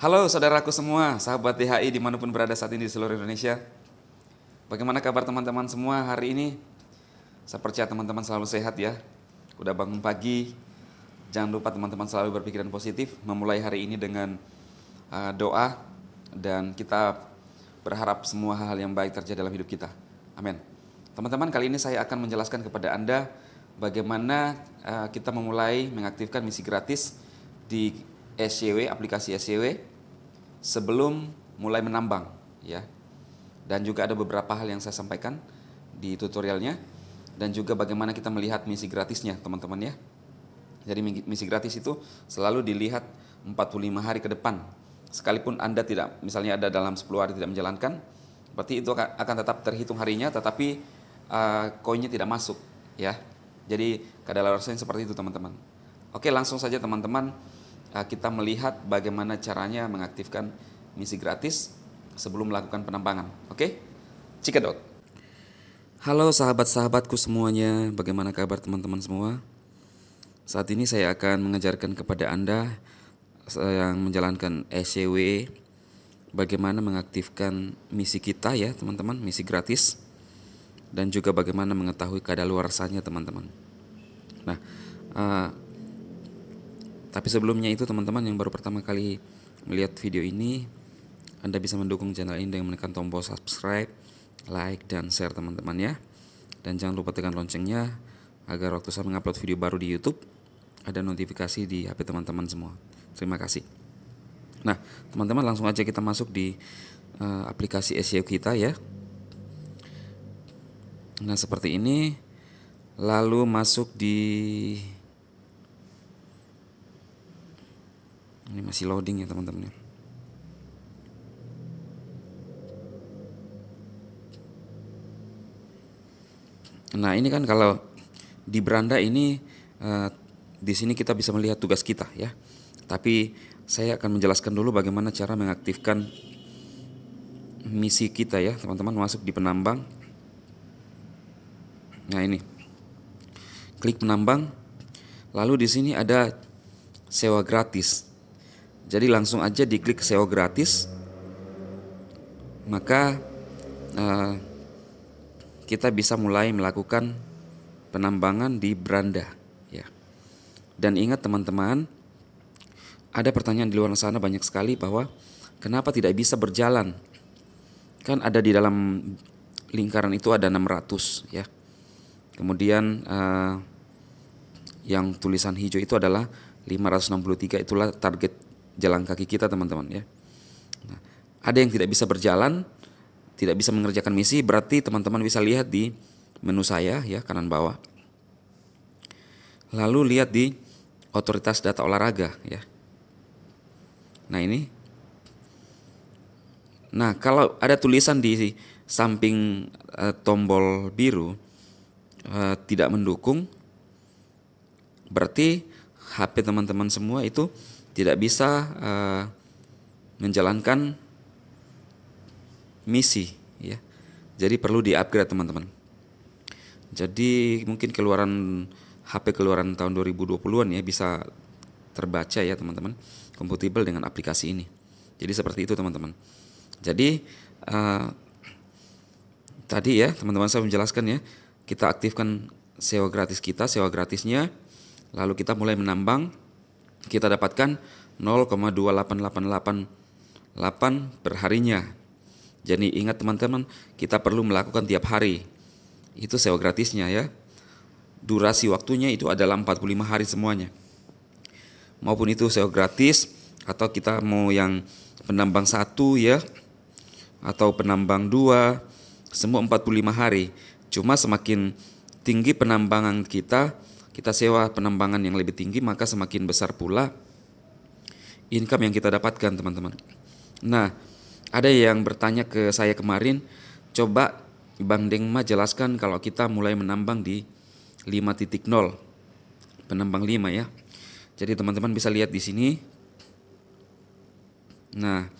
Halo saudaraku semua, sahabat THI dimanapun berada saat ini di seluruh Indonesia. Bagaimana kabar teman-teman semua hari ini? Saya percaya teman-teman selalu sehat ya. Udah bangun pagi, jangan lupa teman-teman selalu berpikiran positif. Memulai hari ini dengan uh, doa dan kita berharap semua hal-hal yang baik terjadi dalam hidup kita. Amin. Teman-teman, kali ini saya akan menjelaskan kepada Anda bagaimana eh, kita memulai mengaktifkan misi gratis di SCW, aplikasi SCW sebelum mulai menambang, ya. Dan juga ada beberapa hal yang saya sampaikan di tutorialnya dan juga bagaimana kita melihat misi gratisnya, teman-teman ya. Jadi misi gratis itu selalu dilihat 45 hari ke depan. Sekalipun Anda tidak misalnya ada dalam 10 hari tidak menjalankan, berarti itu akan tetap terhitung harinya tetapi uh, koinnya tidak masuk ya jadi kadaluarsanya seperti itu teman-teman oke langsung saja teman-teman uh, kita melihat bagaimana caranya mengaktifkan misi gratis sebelum melakukan penambangan oke cikedot halo sahabat-sahabatku semuanya bagaimana kabar teman-teman semua saat ini saya akan mengajarkan kepada anda eh, yang menjalankan SCW e e bagaimana mengaktifkan misi kita ya teman-teman, misi gratis dan juga bagaimana mengetahui kadaluarsanya teman-teman. Nah, uh, tapi sebelumnya itu teman-teman yang baru pertama kali melihat video ini, Anda bisa mendukung channel ini dengan menekan tombol subscribe, like dan share teman-teman ya. Dan jangan lupa tekan loncengnya agar waktu saya mengupload video baru di YouTube ada notifikasi di HP teman-teman semua. Terima kasih. Nah, teman-teman langsung aja kita masuk di uh, aplikasi SEO kita ya. Nah, seperti ini. Lalu masuk di Ini masih loading ya, teman-teman. Ya. Nah, ini kan kalau di beranda ini uh, di sini kita bisa melihat tugas kita ya. Tapi saya akan menjelaskan dulu bagaimana cara mengaktifkan misi kita ya, teman-teman masuk di penambang. Nah, ini. Klik penambang. Lalu di sini ada sewa gratis. Jadi langsung aja diklik sewa gratis. Maka uh, kita bisa mulai melakukan penambangan di beranda ya. Dan ingat teman-teman, ada pertanyaan di luar sana banyak sekali bahwa kenapa tidak bisa berjalan? Kan ada di dalam lingkaran itu ada 600 ya. Kemudian uh, yang tulisan hijau itu adalah 563 itulah target jalan kaki kita teman-teman ya. Nah, ada yang tidak bisa berjalan, tidak bisa mengerjakan misi berarti teman-teman bisa lihat di menu saya ya kanan bawah. Lalu lihat di otoritas data olahraga ya Nah ini. Nah kalau ada tulisan di samping uh, tombol biru uh, tidak mendukung, berarti HP teman-teman semua itu tidak bisa uh, menjalankan misi, ya. Jadi perlu di-upgrade teman-teman. Jadi mungkin keluaran HP keluaran tahun 2020-an ya bisa terbaca ya teman-teman kompatibel dengan aplikasi ini. Jadi seperti itu teman-teman. Jadi uh, tadi ya teman-teman saya menjelaskan ya, kita aktifkan sewa gratis kita, sewa gratisnya, lalu kita mulai menambang, kita dapatkan 0,28888 harinya. Jadi ingat teman-teman, kita perlu melakukan tiap hari. Itu sewa gratisnya ya. Durasi waktunya itu adalah 45 hari semuanya. Maupun itu sewa gratis, atau kita mau yang penambang satu ya atau penambang dua semua 45 hari cuma semakin tinggi penambangan kita kita sewa penambangan yang lebih tinggi maka semakin besar pula income yang kita dapatkan teman-teman nah ada yang bertanya ke saya kemarin coba Bang Dengma jelaskan kalau kita mulai menambang di 5.0 penambang 5 ya jadi teman-teman bisa lihat di sini Nah,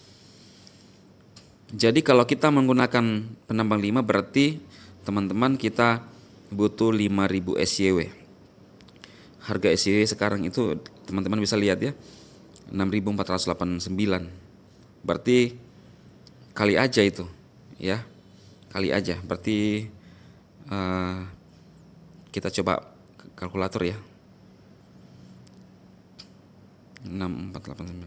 jadi kalau kita menggunakan penambang 5 berarti teman-teman kita butuh 5000 SYW. Harga SYW sekarang itu teman-teman bisa lihat ya. 6489. Berarti kali aja itu ya. Kali aja. Berarti uh, kita coba kalkulator ya. 6489.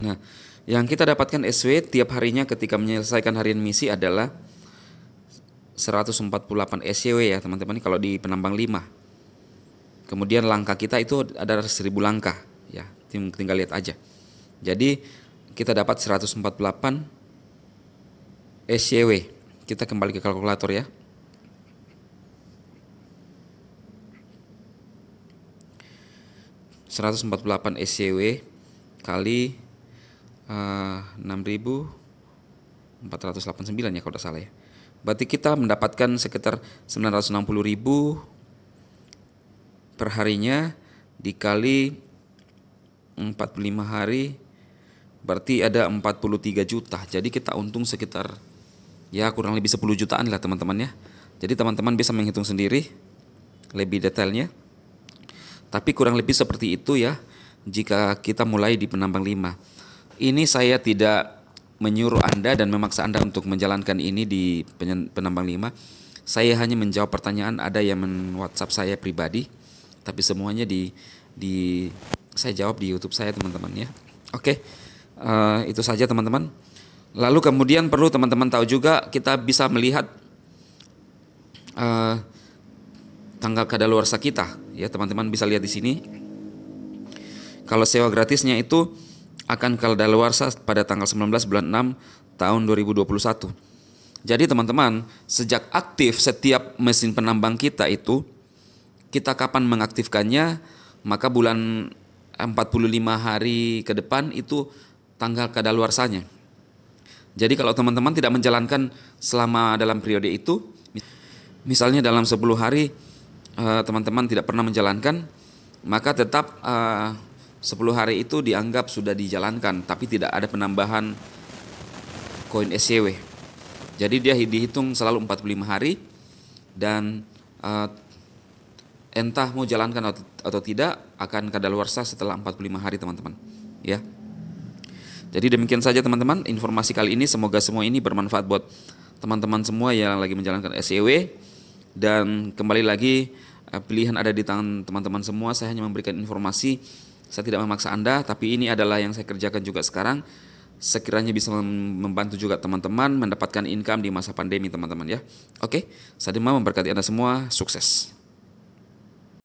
Nah, yang kita dapatkan SW tiap harinya ketika menyelesaikan harian misi adalah 148 SW ya teman-teman kalau di penambang 5. Kemudian langkah kita itu ada 1000 langkah ya. Tinggal lihat aja. Jadi kita dapat 148 SW Kita kembali ke kalkulator ya. ...148 SW kali 6489 eh, ya kalau tidak salah ya. Berarti kita mendapatkan sekitar 960.000 harinya dikali 45 hari berarti ada 43 juta. Jadi kita untung sekitar ya kurang lebih 10 jutaan lah teman-teman ya. Jadi teman-teman bisa menghitung sendiri lebih detailnya. Tapi kurang lebih seperti itu ya jika kita mulai di penambang 5. Ini saya tidak menyuruh Anda dan memaksa Anda untuk menjalankan ini di penambang lima. Saya hanya menjawab pertanyaan ada yang men WhatsApp saya pribadi, tapi semuanya di di saya jawab di YouTube saya teman-teman ya. Oke, uh, itu saja teman-teman. Lalu kemudian perlu teman-teman tahu juga kita bisa melihat uh, eh, tanggal kadaluarsa kita ya teman-teman bisa lihat di sini. Kalau sewa gratisnya itu akan kaldaluarsa pada tanggal 19 bulan 6 tahun 2021. Jadi teman-teman, sejak aktif setiap mesin penambang kita itu, kita kapan mengaktifkannya, maka bulan 45 hari ke depan itu tanggal kadaluarsanya. Jadi kalau teman-teman tidak menjalankan selama dalam periode itu, misalnya dalam 10 hari eh, teman-teman tidak pernah menjalankan, maka tetap eh, 10 hari itu dianggap sudah dijalankan tapi tidak ada penambahan koin SCW. Jadi dia dihitung selalu 45 hari dan uh, entah mau jalankan atau, atau tidak akan kadaluarsa setelah 45 hari teman-teman. Ya. Jadi demikian saja teman-teman informasi kali ini semoga semua ini bermanfaat buat teman-teman semua yang lagi menjalankan SCW dan kembali lagi eh, pilihan ada di tangan teman-teman semua saya hanya memberikan informasi saya tidak memaksa Anda, tapi ini adalah yang saya kerjakan juga sekarang. Sekiranya bisa membantu juga teman-teman mendapatkan income di masa pandemi, teman-teman ya. Oke, saya memberkati Anda semua. Sukses.